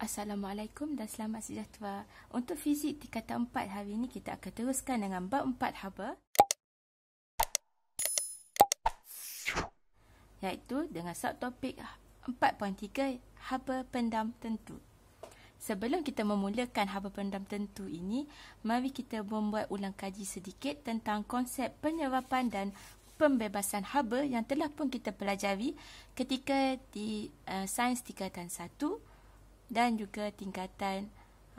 Assalamualaikum dan selamat sejahtera. Untuk fizik tingkatan 4 hari ini kita akan teruskan dengan bab 4 haba. Iaitu dengan subtopik 4.3 haba pendam tentu. Sebelum kita memulakan haba pendam tentu ini, mari kita membuat ulang kaji sedikit tentang konsep penyerapan dan pembebasan haba yang telah pun kita pelajari ketika di uh, sains tingkatan 1 dan juga tingkatan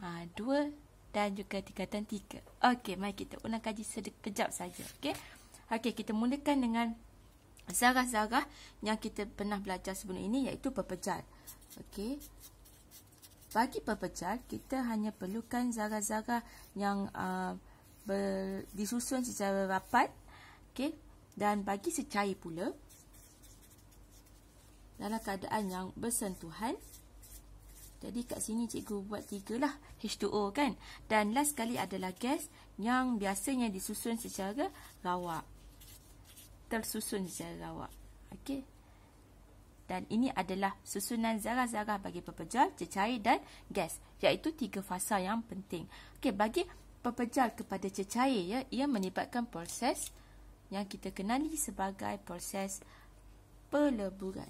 ah, dua dan juga tingkatan tiga. Okey, mari kita ulang kaji sekejap saja. Okey. Okey, kita mulakan dengan zarah-zarah yang kita pernah belajar sebelum ini iaitu pepejal. Okey. Bagi pepejal, kita hanya perlukan zarah-zarah yang aa, ah, ber, disusun secara rapat. Okey. Dan bagi secair pula dalam keadaan yang bersentuhan. Jadi kat sini cikgu buat tiga lah H2O kan. Dan last sekali adalah gas yang biasanya disusun secara rawak. Tersusun secara rawak. Okey. Dan ini adalah susunan zarah-zarah bagi pepejal, cecair dan gas. Iaitu tiga fasa yang penting. Okey, bagi pepejal kepada cecair, ya, ia melibatkan proses yang kita kenali sebagai proses peleburan.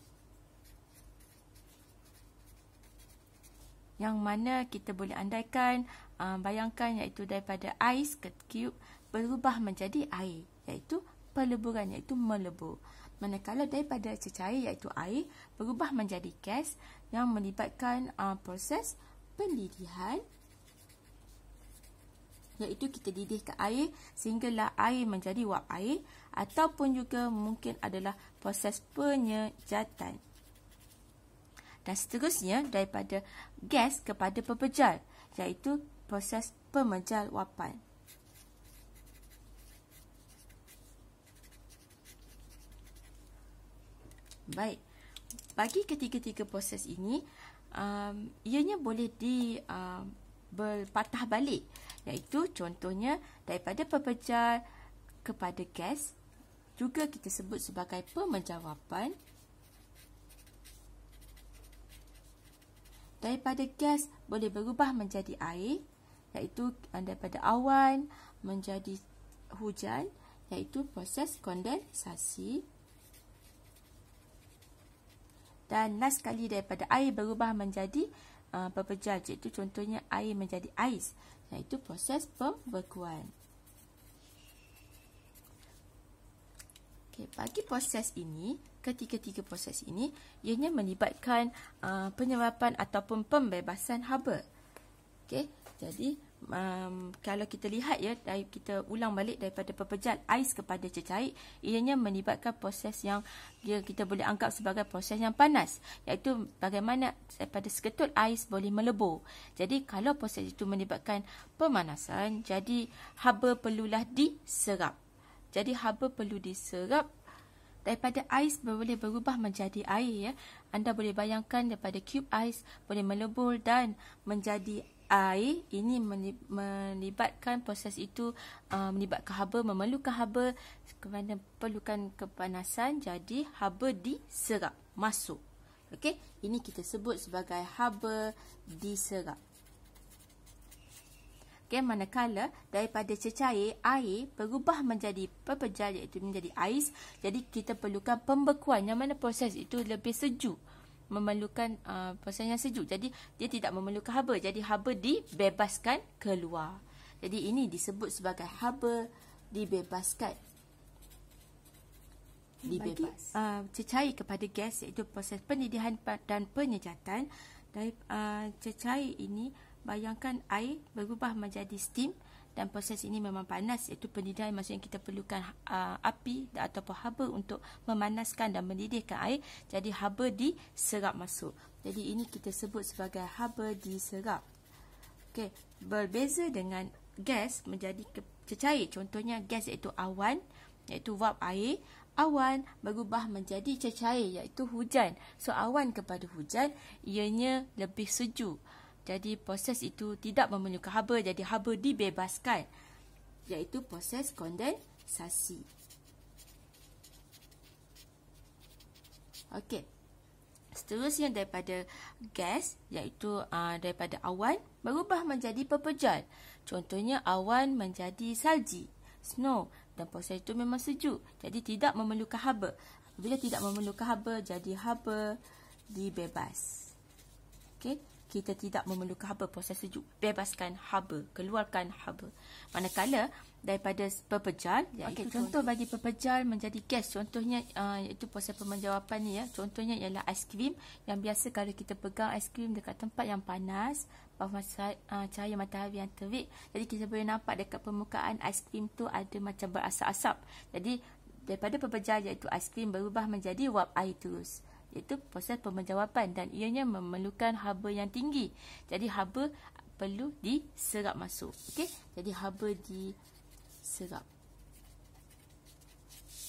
yang mana kita boleh andaikan uh, bayangkan iaitu daripada ais ke cube berubah menjadi air iaitu peleburan iaitu melebur manakala daripada cecair iaitu air berubah menjadi gas yang melibatkan uh, proses pendidihan iaitu kita didihkan air sehinggalah air menjadi wap air ataupun juga mungkin adalah proses penyejatan dan seterusnya daripada gas kepada pepejal iaitu proses pemejal wapan. Baik, bagi ketiga-tiga proses ini, um, ianya boleh di um, berpatah balik iaitu contohnya daripada pepejal kepada gas juga kita sebut sebagai pemejal wapan. daripada gas boleh berubah menjadi air iaitu eh, daripada awan menjadi hujan iaitu proses kondensasi dan last sekali daripada air berubah menjadi uh, eh, pepejal iaitu contohnya air menjadi ais iaitu proses pembekuan okay, bagi proses ini ketiga-tiga proses ini ianya melibatkan uh, penyerapan ataupun pembebasan haba. Okey, jadi um, kalau kita lihat ya dari kita ulang balik daripada pepejal ais kepada cecair ianya melibatkan proses yang dia kita boleh anggap sebagai proses yang panas iaitu bagaimana daripada seketul ais boleh melebur. Jadi kalau proses itu melibatkan pemanasan jadi haba perlulah diserap. Jadi haba perlu diserap daripada ais boleh berubah menjadi air ya. Anda boleh bayangkan daripada cube ais boleh melebur dan menjadi air. Ini melibatkan proses itu uh, melibatkan haba memerlukan haba kerana perlukan kepanasan jadi haba diserap masuk. Okey, ini kita sebut sebagai haba diserap okay, manakala daripada cecair air berubah menjadi pepejal iaitu menjadi ais jadi kita perlukan pembekuan yang mana proses itu lebih sejuk memerlukan uh, proses yang sejuk jadi dia tidak memerlukan haba jadi haba dibebaskan keluar jadi ini disebut sebagai haba dibebaskan dibebas. Uh, cecair kepada gas iaitu proses pendidihan dan penyejatan dari uh, cecair ini bayangkan air berubah menjadi steam dan proses ini memang panas iaitu pendidihan maksudnya kita perlukan uh, api atau haba untuk memanaskan dan mendidihkan air jadi haba diserap masuk jadi ini kita sebut sebagai haba diserap okey berbeza dengan gas menjadi cecair contohnya gas iaitu awan iaitu wap air awan berubah menjadi cecair iaitu hujan so awan kepada hujan ianya lebih sejuk jadi proses itu tidak memenuhi haba jadi haba dibebaskan iaitu proses kondensasi. Okey. Seterusnya daripada gas iaitu uh, daripada awan berubah menjadi pepejal. Contohnya awan menjadi salji, snow dan proses itu memang sejuk. Jadi tidak memerlukan haba. Bila tidak memerlukan haba jadi haba dibebas. Okey kita tidak memerlukan haba proses sejuk bebaskan haba keluarkan haba manakala daripada pepejal iaitu okay, contoh, contoh bagi pepejal menjadi gas contohnya uh, iaitu proses pemenjawapan ni ya contohnya ialah aiskrim yang biasa kalau kita pegang aiskrim dekat tempat yang panas bawah uh, cahaya matahari yang terik jadi kita boleh nampak dekat permukaan aiskrim tu ada macam berasap-asap jadi daripada pepejal iaitu aiskrim berubah menjadi wap air terus iaitu proses pemenjawapan dan ianya memerlukan haba yang tinggi. Jadi haba perlu diserap masuk. Okey. Jadi haba diserap.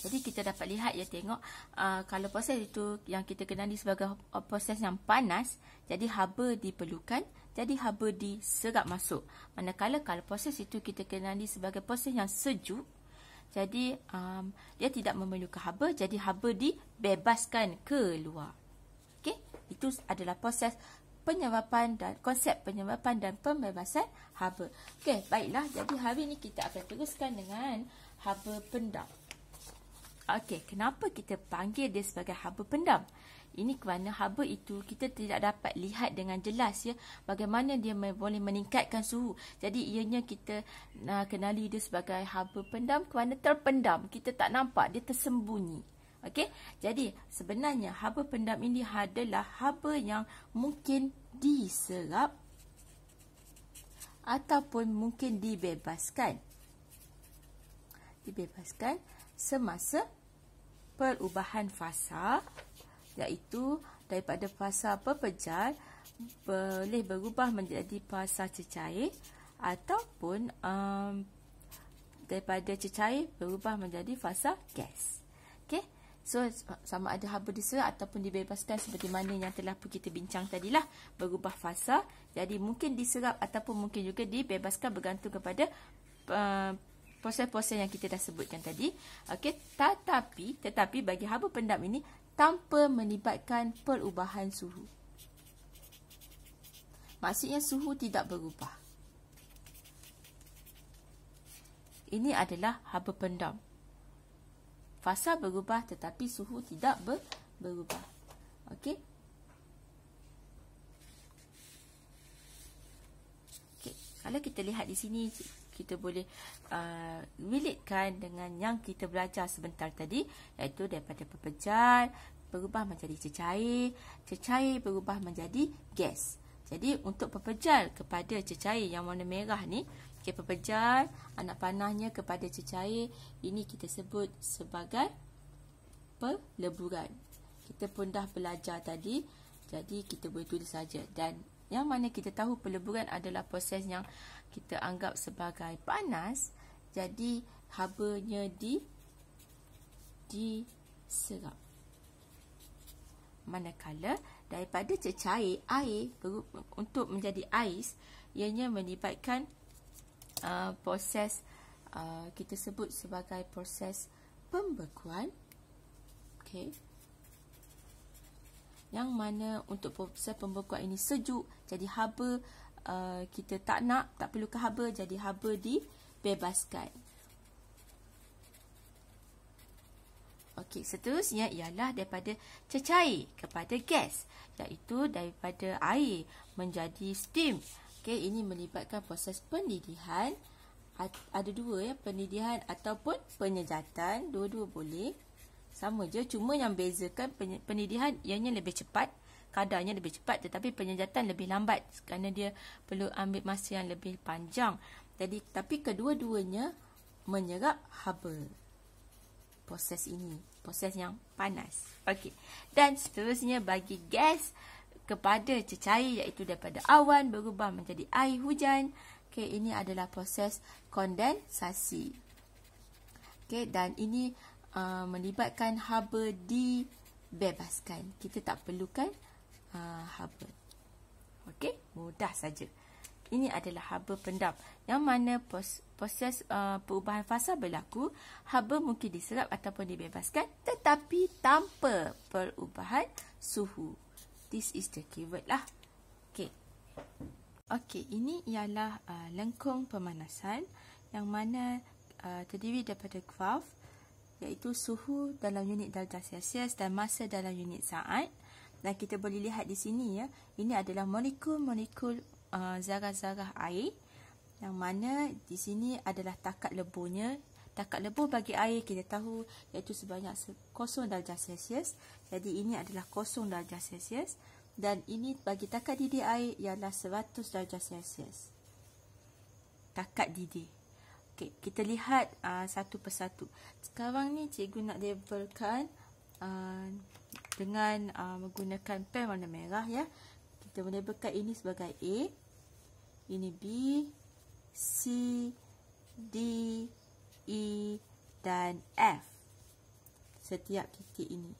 Jadi kita dapat lihat ya tengok uh, kalau proses itu yang kita kenali sebagai uh, proses yang panas, jadi haba diperlukan, jadi haba diserap masuk. Manakala kalau proses itu kita kenali sebagai proses yang sejuk, jadi um, dia tidak memerlukan haba jadi haba dibebaskan keluar. Okey, itu adalah proses penyebaban dan konsep penyebaban dan pembebasan haba. Okey, baiklah jadi hari ini kita akan teruskan dengan haba pendam. Okey, kenapa kita panggil dia sebagai haba pendam? Ini kerana haba itu kita tidak dapat lihat dengan jelas ya bagaimana dia boleh meningkatkan suhu. Jadi ianya kita uh, kenali dia sebagai haba pendam kerana terpendam. Kita tak nampak, dia tersembunyi. Okey. Jadi sebenarnya haba pendam ini adalah haba yang mungkin diserap ataupun mungkin dibebaskan. Dibebaskan semasa perubahan fasa iaitu daripada fasa pepejal boleh berubah menjadi fasa cecair ataupun um, daripada cecair berubah menjadi fasa gas. Okey. So sama ada haba diserap ataupun dibebaskan seperti mana yang telah pun kita bincang tadilah berubah fasa jadi mungkin diserap ataupun mungkin juga dibebaskan bergantung kepada uh, proses-proses yang kita dah sebutkan tadi. Okey, tetapi tetapi bagi haba pendam ini tanpa melibatkan perubahan suhu. Maksudnya suhu tidak berubah. Ini adalah haba pendam. Fasa berubah tetapi suhu tidak ber berubah. Okey. Okey, kalau kita lihat di sini kita boleh uh, relatekan dengan yang kita belajar sebentar tadi iaitu daripada pepejal berubah menjadi cecair, cecair berubah menjadi gas. Jadi untuk pepejal kepada cecair yang warna merah ni, okay, pepejal anak panahnya kepada cecair ini kita sebut sebagai peleburan. Kita pun dah belajar tadi, jadi kita boleh tulis saja dan yang mana kita tahu peleburan adalah proses yang kita anggap sebagai panas jadi habanya di di diserap manakala daripada cecair air untuk menjadi ais ianya melibatkan uh, proses uh, kita sebut sebagai proses pembekuan okey yang mana untuk proses pembekuan ini sejuk jadi haba uh, kita tak nak tak perlu ke haba jadi haba dibebaskan okey seterusnya ialah daripada cecair kepada gas iaitu daripada air menjadi steam okey ini melibatkan proses pendidihan ada dua ya pendidihan ataupun penyejatan dua-dua boleh sama je cuma yang bezakan penidihan ianya lebih cepat kadarnya lebih cepat tetapi penyejatan lebih lambat kerana dia perlu ambil masa yang lebih panjang jadi tapi kedua-duanya menyerap haba proses ini proses yang panas okey dan seterusnya bagi gas kepada cecair iaitu daripada awan berubah menjadi air hujan okey ini adalah proses kondensasi okey dan ini uh, melibatkan haba dibebaskan. Kita tak perlukan uh, haba. Okey, mudah saja. Ini adalah haba pendam. Yang mana pos, proses uh, perubahan fasa berlaku, haba mungkin diserap ataupun dibebaskan tetapi tanpa perubahan suhu. This is the keyword lah. Okey. Okey, ini ialah uh, lengkung pemanasan yang mana uh, terdiri daripada valve iaitu suhu dalam unit darjah Celsius dan masa dalam unit saat. Dan kita boleh lihat di sini ya, ini adalah molekul-molekul uh, zarah-zarah -molekul, uh, air yang mana di sini adalah takat lebunya. Takat lebur bagi air kita tahu iaitu sebanyak kosong darjah Celsius. Jadi ini adalah kosong darjah Celsius dan ini bagi takat didih air ialah 100 darjah Celsius. Takat didih. Okey, kita lihat uh, satu persatu. Sekarang ni cikgu nak labelkan uh, dengan uh, menggunakan pen warna merah ya. Kita boleh melabelkan ini sebagai A, ini B, C, D, E dan F. Setiap titik ini.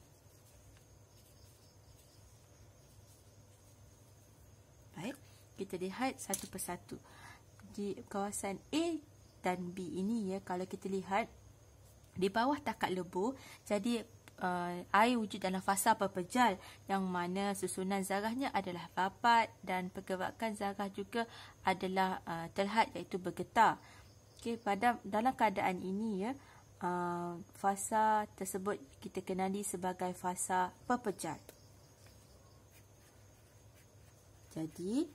Baik, kita lihat satu persatu. Di kawasan A dan B ini ya kalau kita lihat di bawah takat lebu jadi uh, air wujud dalam fasa pepejal yang mana susunan zarahnya adalah rapat dan pergerakan zarah juga adalah uh, terhad iaitu bergetar. Okey pada dalam keadaan ini ya uh, fasa tersebut kita kenali sebagai fasa pepejal. Jadi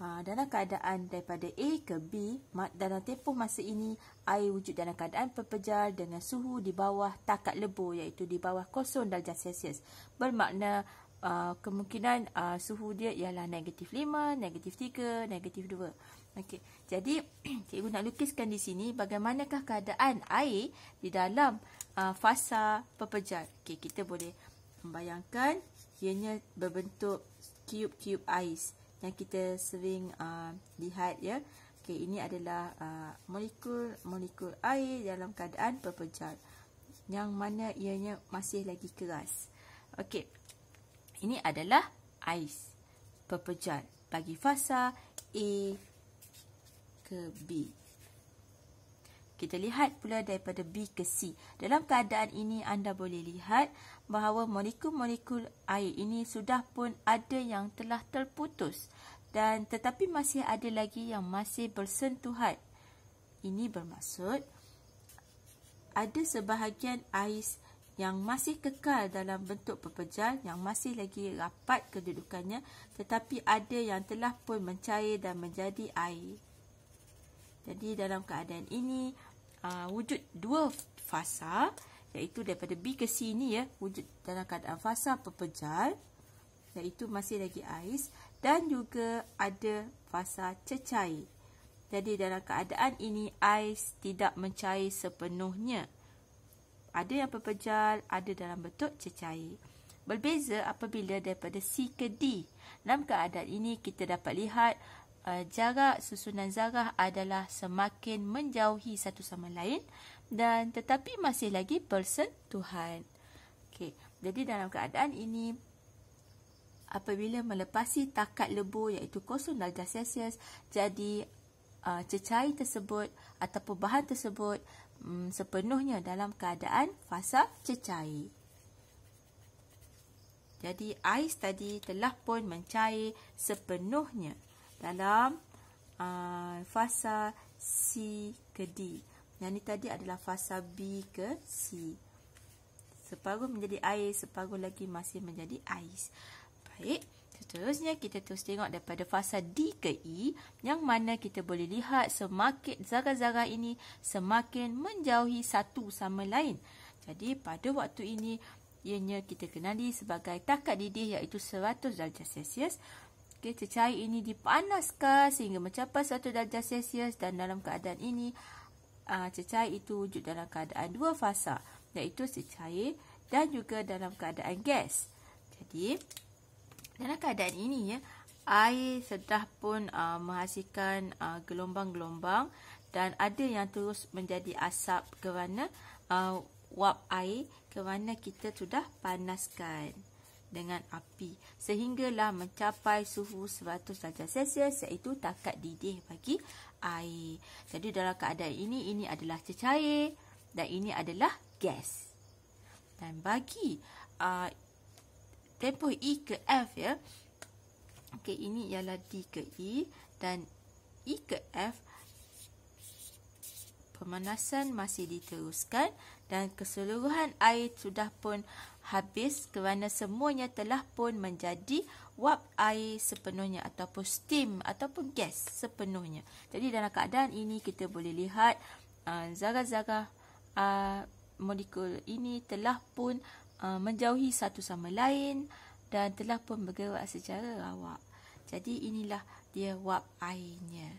Ah, dalam keadaan daripada A ke B dalam tempoh masa ini air wujud dalam keadaan pepejal dengan suhu di bawah takat lebur iaitu di bawah kosong darjah Celsius bermakna uh, kemungkinan uh, suhu dia ialah negatif 5 negatif 3, negatif 2 okay. jadi cikgu nak lukiskan di sini bagaimanakah keadaan air di dalam uh, fasa pepejal okay, kita boleh membayangkan ianya berbentuk kiub-kiub ais yang kita sering uh, lihat ya. Okey, ini adalah molekul-molekul uh, air dalam keadaan pepejal yang mana ianya masih lagi keras. Okey. Ini adalah ais pepejal bagi fasa A ke B. Kita lihat pula daripada B ke C. Dalam keadaan ini anda boleh lihat bahawa molekul-molekul air ini sudah pun ada yang telah terputus dan tetapi masih ada lagi yang masih bersentuhan. Ini bermaksud ada sebahagian ais yang masih kekal dalam bentuk pepejal yang masih lagi rapat kedudukannya tetapi ada yang telah pun mencair dan menjadi air. Jadi dalam keadaan ini uh, wujud dua fasa iaitu daripada B ke C ni ya wujud dalam keadaan fasa pepejal iaitu masih lagi ais dan juga ada fasa cecair. Jadi dalam keadaan ini ais tidak mencair sepenuhnya. Ada yang pepejal, ada dalam bentuk cecair. Berbeza apabila daripada C ke D. Dalam keadaan ini kita dapat lihat Eh, jarak susunan zarah adalah semakin menjauhi satu sama lain dan tetapi masih lagi persentuhan. Okey, jadi dalam keadaan ini apabila melepasi takat lebu iaitu kosong darjah Celsius jadi uh, cecair tersebut ataupun bahan tersebut um, sepenuhnya dalam keadaan fasa cecair. Jadi ais tadi telah pun mencair sepenuhnya dalam uh, fasa C ke D. Yang ni tadi adalah fasa B ke C. Separuh menjadi air, separuh lagi masih menjadi ais. Baik, seterusnya kita terus tengok daripada fasa D ke E yang mana kita boleh lihat semakin zarah-zarah ini semakin menjauhi satu sama lain. Jadi pada waktu ini ianya kita kenali sebagai takat didih iaitu 100 darjah Celsius. Okey, cecair ini dipanaskan sehingga mencapai satu darjah Celsius dan dalam keadaan ini uh, ah, cecair itu wujud dalam keadaan dua fasa iaitu cecair dan juga dalam keadaan gas. Jadi dalam keadaan ini ya air sedah pun uh, menghasilkan ah, gelombang-gelombang uh, dan ada yang terus menjadi asap kerana uh, wap air kerana kita sudah panaskan dengan api sehinggalah mencapai suhu 100 darjah Celsius iaitu takat didih bagi air. Jadi dalam keadaan ini ini adalah cecair dan ini adalah gas. Dan bagi a uh, tempoh E ke F ya. Okey ini ialah D ke E dan E ke F pemanasan masih diteruskan dan keseluruhan air sudah pun habis kerana semuanya telah pun menjadi wap air sepenuhnya ataupun steam ataupun gas sepenuhnya. Jadi dalam keadaan ini kita boleh lihat zarah-zarah uh, uh, molekul ini telah pun uh, menjauhi satu sama lain dan telah pun bergerak secara rawak. Jadi inilah dia wap airnya.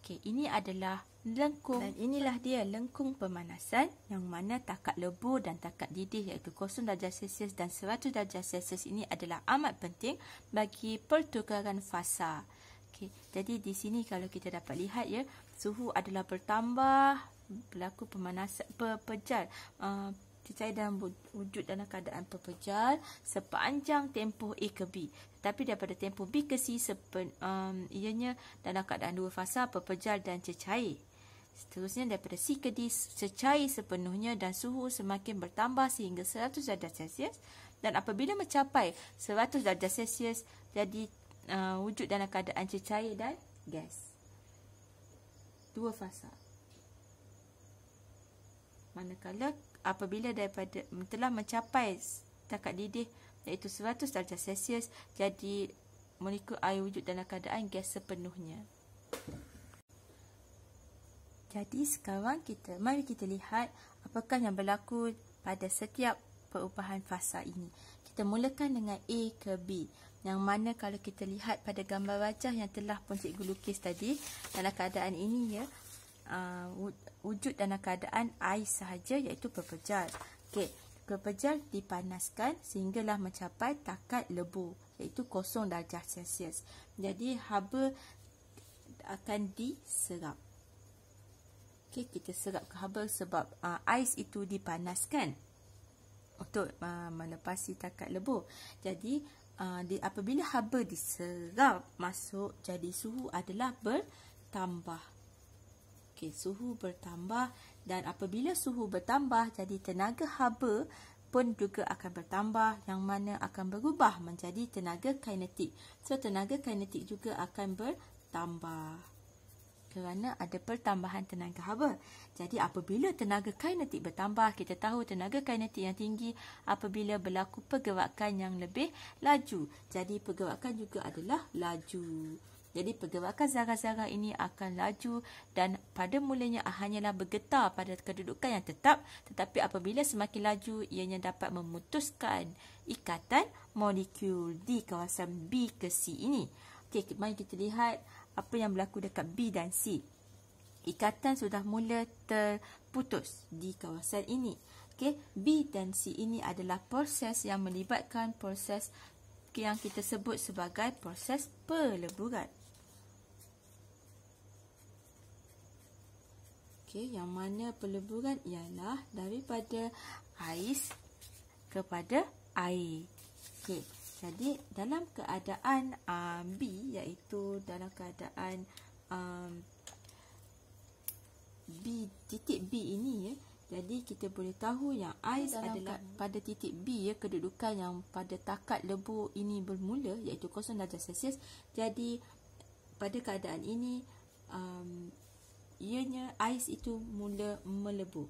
Okey, ini adalah lengkung. Dan inilah dia lengkung pemanasan yang mana takat lebur dan takat didih iaitu 0 darjah Celsius dan 100 darjah Celsius ini adalah amat penting bagi pertukaran fasa. Okey, jadi di sini kalau kita dapat lihat ya, suhu adalah bertambah berlaku pemanasan pe, pejal uh, cecair dan wujud dalam keadaan pepejal sepanjang tempoh A ke B. Tetapi daripada tempoh B ke C, sepen, um, ianya dalam keadaan dua fasa pepejal dan cecair. Seterusnya daripada C ke D, cecair sepenuhnya dan suhu semakin bertambah sehingga 100 darjah Celsius. Dan apabila mencapai 100 darjah Celsius, jadi uh, wujud dalam keadaan cecair dan gas. Dua fasa. Manakala apabila daripada telah mencapai takat didih iaitu 100 darjah Celsius jadi molekul air wujud dalam keadaan gas sepenuhnya. Jadi sekarang kita mari kita lihat apakah yang berlaku pada setiap perubahan fasa ini. Kita mulakan dengan A ke B yang mana kalau kita lihat pada gambar wajah yang telah pun cikgu lukis tadi dalam keadaan ini ya uh, wujud dan keadaan air sahaja iaitu pepejal. Okey, pepejal dipanaskan sehinggalah mencapai takat lebu iaitu kosong darjah Celsius. Jadi haba akan diserap. Okey, kita serap ke haba sebab uh, ais itu dipanaskan untuk uh, melepasi takat lebu. Jadi uh, di, apabila haba diserap masuk jadi suhu adalah bertambah mungkin suhu bertambah dan apabila suhu bertambah jadi tenaga haba pun juga akan bertambah yang mana akan berubah menjadi tenaga kinetik. So tenaga kinetik juga akan bertambah kerana ada pertambahan tenaga haba. Jadi apabila tenaga kinetik bertambah, kita tahu tenaga kinetik yang tinggi apabila berlaku pergerakan yang lebih laju. Jadi pergerakan juga adalah laju. Jadi pergerakan zarah-zarah ini akan laju dan pada mulanya hanyalah bergetar pada kedudukan yang tetap tetapi apabila semakin laju ianya dapat memutuskan ikatan molekul di kawasan B ke C ini. Okey, mari kita lihat apa yang berlaku dekat B dan C. Ikatan sudah mula terputus di kawasan ini. Okey, B dan C ini adalah proses yang melibatkan proses yang kita sebut sebagai proses peleburan. Okey, yang mana peleburan ialah daripada ais kepada air. Okey. Jadi dalam keadaan um, B iaitu dalam keadaan um, B titik B ini ya. Jadi kita boleh tahu yang ais dalam adalah kan. pada titik B ya kedudukan yang pada takat lebu ini bermula iaitu kosong darjah Celsius. Jadi pada keadaan ini um, ianya ais itu mula melebu.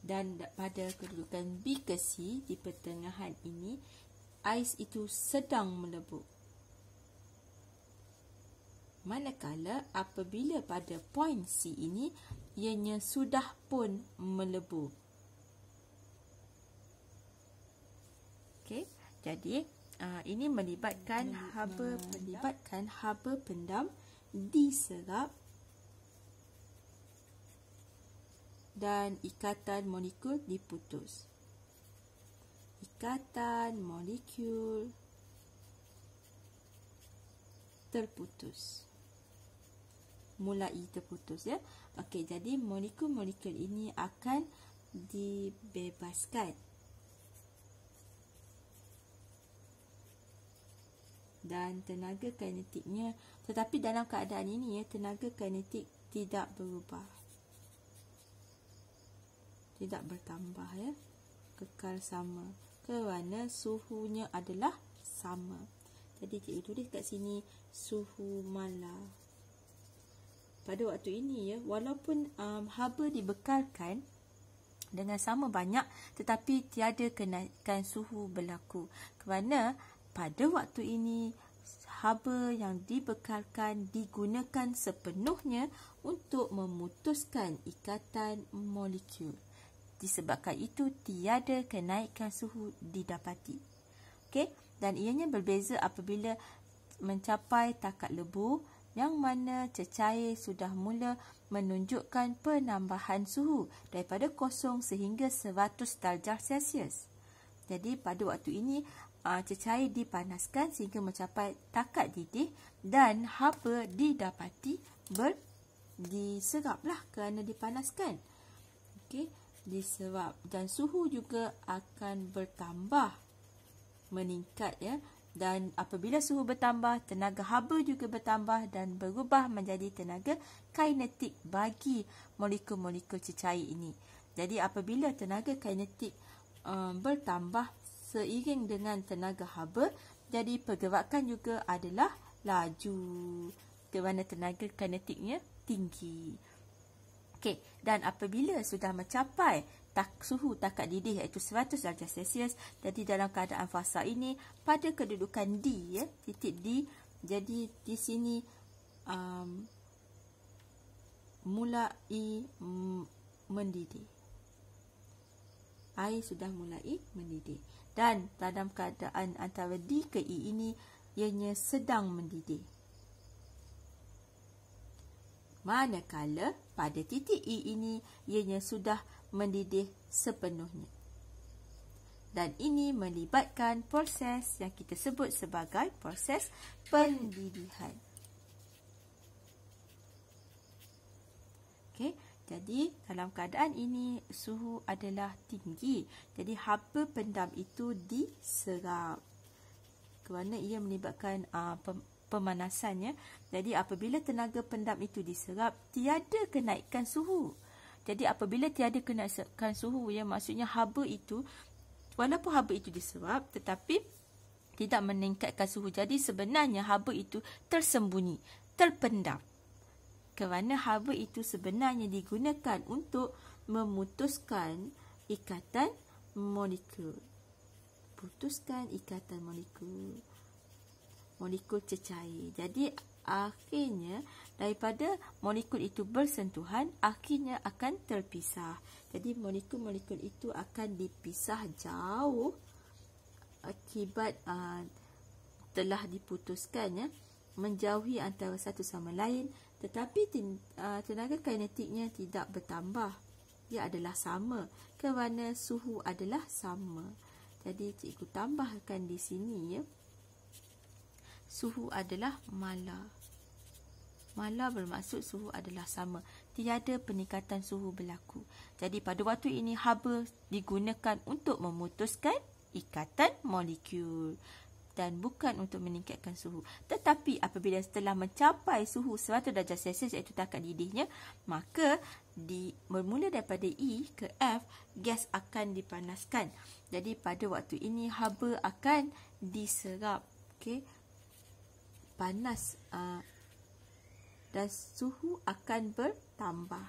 Dan pada kedudukan B ke C di pertengahan ini, ais itu sedang melebu. Manakala apabila pada point C ini, ianya sudah pun melebu. Okey, jadi ah, ini melibatkan haba melibatkan haba pendam. Haba pendam D serap dan ikatan molekul diputus. Ikatan molekul terputus. Mulai terputus ya. Okey, jadi molekul-molekul ini akan dibebaskan. dan tenaga kinetiknya tetapi dalam keadaan ini ya tenaga kinetik tidak berubah tidak bertambah ya kekal sama kerana suhunya adalah sama jadi cikgu tulis kat sini suhu malah pada waktu ini ya walaupun um, haba dibekalkan dengan sama banyak tetapi tiada kenaikan suhu berlaku kerana pada waktu ini haba yang dibekalkan digunakan sepenuhnya untuk memutuskan ikatan molekul. Disebabkan itu tiada kenaikan suhu didapati. Okay? dan ianya berbeza apabila mencapai takat lebu yang mana cecair sudah mula menunjukkan penambahan suhu daripada kosong sehingga 100 darjah Celsius. Jadi pada waktu ini uh, cecair dipanaskan sehingga mencapai takat didih dan haba didapati ber diseraplah kerana dipanaskan. Okey, diserap dan suhu juga akan bertambah meningkat ya dan apabila suhu bertambah tenaga haba juga bertambah dan berubah menjadi tenaga kinetik bagi molekul-molekul cecair ini. Jadi apabila tenaga kinetik um, bertambah seiring dengan tenaga haba jadi pergerakan juga adalah laju kerana tenaga kinetiknya tinggi Okay, dan apabila sudah mencapai tak suhu takat didih iaitu 100 darjah celsius jadi dalam keadaan fasa ini pada kedudukan D ya titik D jadi di sini um, mulai mendidih air sudah mulai mendidih dan dalam keadaan antara D ke E ini ianya sedang mendidih. Manakala pada titik E ini ianya sudah mendidih sepenuhnya. Dan ini melibatkan proses yang kita sebut sebagai proses pendidihan. Jadi dalam keadaan ini suhu adalah tinggi. Jadi haba pendam itu diserap. Kerana ia melibatkan uh, pemanasan. Ya. Jadi apabila tenaga pendam itu diserap, tiada kenaikan suhu. Jadi apabila tiada kenaikan suhu, ya, maksudnya haba itu, walaupun haba itu diserap, tetapi tidak meningkatkan suhu. Jadi sebenarnya haba itu tersembunyi, terpendam kerana haba itu sebenarnya digunakan untuk memutuskan ikatan molekul. Putuskan ikatan molekul. Molekul cecair. Jadi akhirnya daripada molekul itu bersentuhan akhirnya akan terpisah. Jadi molekul-molekul itu akan dipisah jauh akibat uh, telah diputuskan ya menjauhi antara satu sama lain tetapi ah, tenaga kinetiknya tidak bertambah. Ia adalah sama kerana suhu adalah sama. Jadi cikgu tambahkan di sini ya. Suhu adalah mala. Mala bermaksud suhu adalah sama. Tiada peningkatan suhu berlaku. Jadi pada waktu ini haba digunakan untuk memutuskan ikatan molekul dan bukan untuk meningkatkan suhu. Tetapi apabila setelah mencapai suhu 100 darjah Celsius iaitu takat didihnya, maka di bermula daripada E ke F, gas akan dipanaskan. Jadi pada waktu ini haba akan diserap. okay? Panas uh, dan suhu akan bertambah.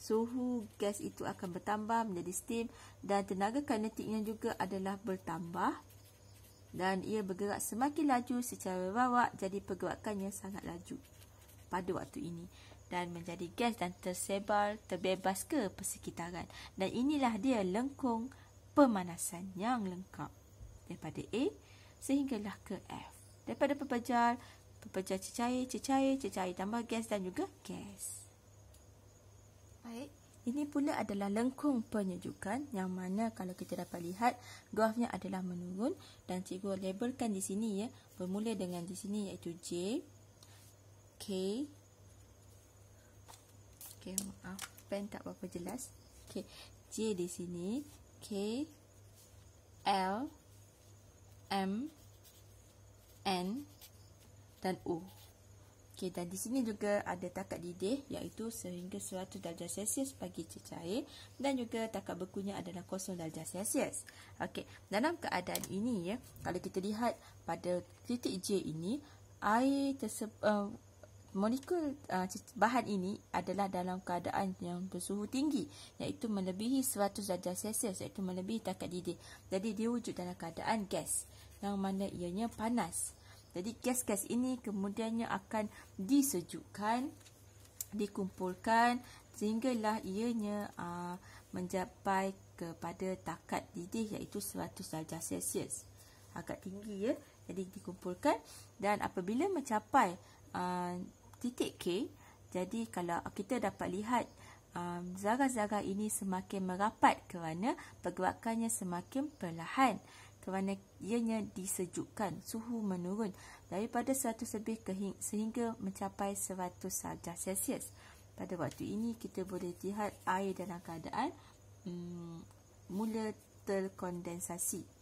Suhu gas itu akan bertambah menjadi steam dan tenaga kinetiknya juga adalah bertambah dan ia bergerak semakin laju secara rawak jadi pergerakannya sangat laju pada waktu ini dan menjadi gas dan tersebar terbebas ke persekitaran dan inilah dia lengkung pemanasan yang lengkap daripada A sehinggalah ke F daripada pepejar pepejar cecair cecair cecair tambah gas dan juga gas baik ini pula adalah lengkung penyejukan yang mana kalau kita dapat lihat grafnya adalah menurun dan cikgu labelkan di sini ya bermula dengan di sini iaitu J K K maaf pen tak berapa jelas K J di sini K L M N dan U Okey, dan di sini juga ada takat didih iaitu sehingga 100 darjah Celsius bagi cecair dan juga takat bekunya adalah 0 darjah Celsius. Okey, dalam keadaan ini ya, kalau kita lihat pada titik J ini, air tersebut uh, eh, Molekul uh, bahan ini adalah dalam keadaan yang bersuhu tinggi iaitu melebihi 100 darjah Celsius iaitu melebihi takat didih. Jadi dia wujud dalam keadaan gas yang mana ianya panas. Jadi gas-gas ini kemudiannya akan disejukkan, dikumpulkan sehinggalah ianya aa, uh, mencapai kepada takat didih iaitu 100 darjah Celsius. Agak tinggi ya. Jadi dikumpulkan dan apabila mencapai aa, uh, titik K, jadi kalau kita dapat lihat um, zarah-zarah ini semakin merapat kerana pergerakannya semakin perlahan kerana ianya disejukkan, suhu menurun daripada 100 lebih sehingga mencapai 100 sarjah Celsius. Pada waktu ini, kita boleh lihat air dalam keadaan hmm, mula terkondensasi.